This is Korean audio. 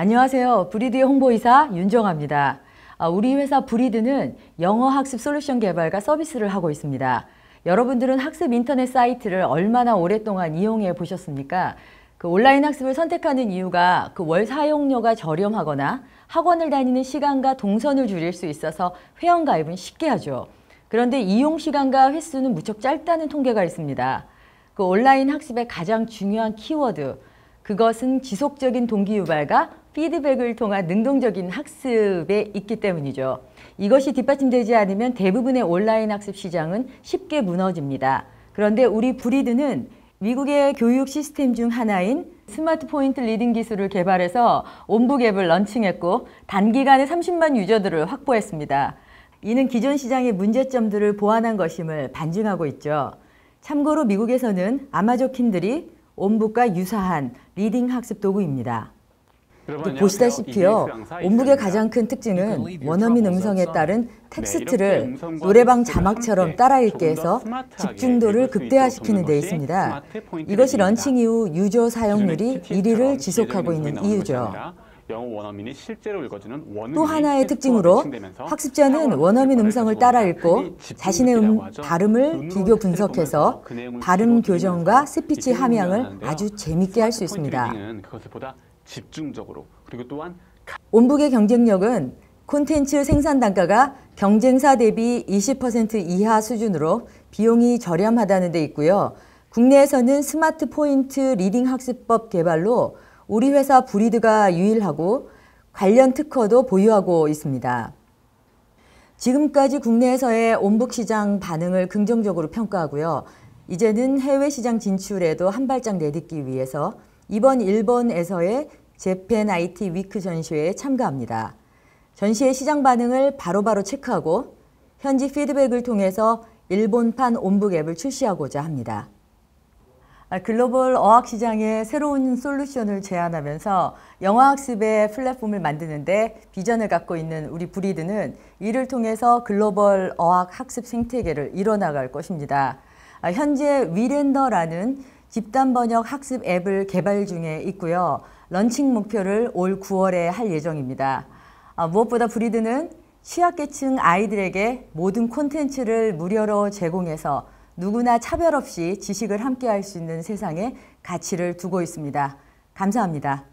안녕하세요. 브리드의 홍보이사 윤정아입니다. 아, 우리 회사 브리드는 영어학습 솔루션 개발과 서비스를 하고 있습니다. 여러분들은 학습 인터넷 사이트를 얼마나 오랫동안 이용해 보셨습니까? 그 온라인 학습을 선택하는 이유가 그 월 사용료가 저렴하거나 학원을 다니는 시간과 동선을 줄일 수 있어서 회원 가입은 쉽게 하죠. 그런데 이용 시간과 횟수는 무척 짧다는 통계가 있습니다. 그 온라인 학습의 가장 중요한 키워드, 그것은 지속적인 동기 유발과 피드백을 통한 능동적인 학습에 있기 때문이죠. 이것이 뒷받침되지 않으면 대부분의 온라인 학습 시장은 쉽게 무너집니다. 그런데 우리 브리드는 미국의 교육 시스템 중 하나인 스마트 포인트 리딩 기술을 개발해서 온북 앱을 런칭했고 단기간에 30만 유저들을 확보했습니다. 이는 기존 시장의 문제점들을 보완한 것임을 반증하고 있죠. 참고로 미국에서는 아마조킨들이 온북과 유사한 리딩 학습 도구입니다. 또 보시다시피요, 그 몸무게 가장 큰 특징은 원어민 음성에 따른 네, 텍스트를 노래방 자막처럼 따라 읽게 해서 집중도를 극대화시키는 데 있습니다. 이것이 런칭 이후 유저 사용률이 1위를 지속하고 있는 이유죠. 또 하나의 특징으로 학습자는 원어민 음성을 따라 읽고 자신의 음, 발음을 비교 분석해서 그 발음 교정과 스피치 함양을 아주 재밌게 할 수 있습니다. 집중적으로 그리고 또한 온북의 경쟁력은 콘텐츠 생산 단가가 경쟁사 대비 20% 이하 수준으로 비용이 저렴하다는 데 있고요. 국내에서는 스마트 포인트 리딩 학습법 개발로 우리 회사 브리드가 유일하고 관련 특허도 보유하고 있습니다. 지금까지 국내에서의 온북 시장 반응을 긍정적으로 평가하고요. 이제는 해외 시장 진출에도 한 발짝 내딛기 위해서 이번 일본에서의 재팬 IT 위크 전시회에 참가합니다. 전시의 시장 반응을 바로바로 체크하고 현지 피드백을 통해서 일본판 온북 앱을 출시하고자 합니다. 아, 글로벌 어학 시장에 새로운 솔루션을 제안하면서 영어 학습의 플랫폼을 만드는데 비전을 갖고 있는 우리 브리드는 이를 통해서 글로벌 어학 학습 생태계를 이뤄나갈 것입니다. 아, 현재 위랜더라는 집단 번역 학습 앱을 개발 중에 있고요. 런칭 목표를 올 9월에 할 예정입니다. 아, 무엇보다 브리드는 취약계층 아이들에게 모든 콘텐츠를 무료로 제공해서 누구나 차별 없이 지식을 함께 할 수 있는 세상에 가치를 두고 있습니다. 감사합니다.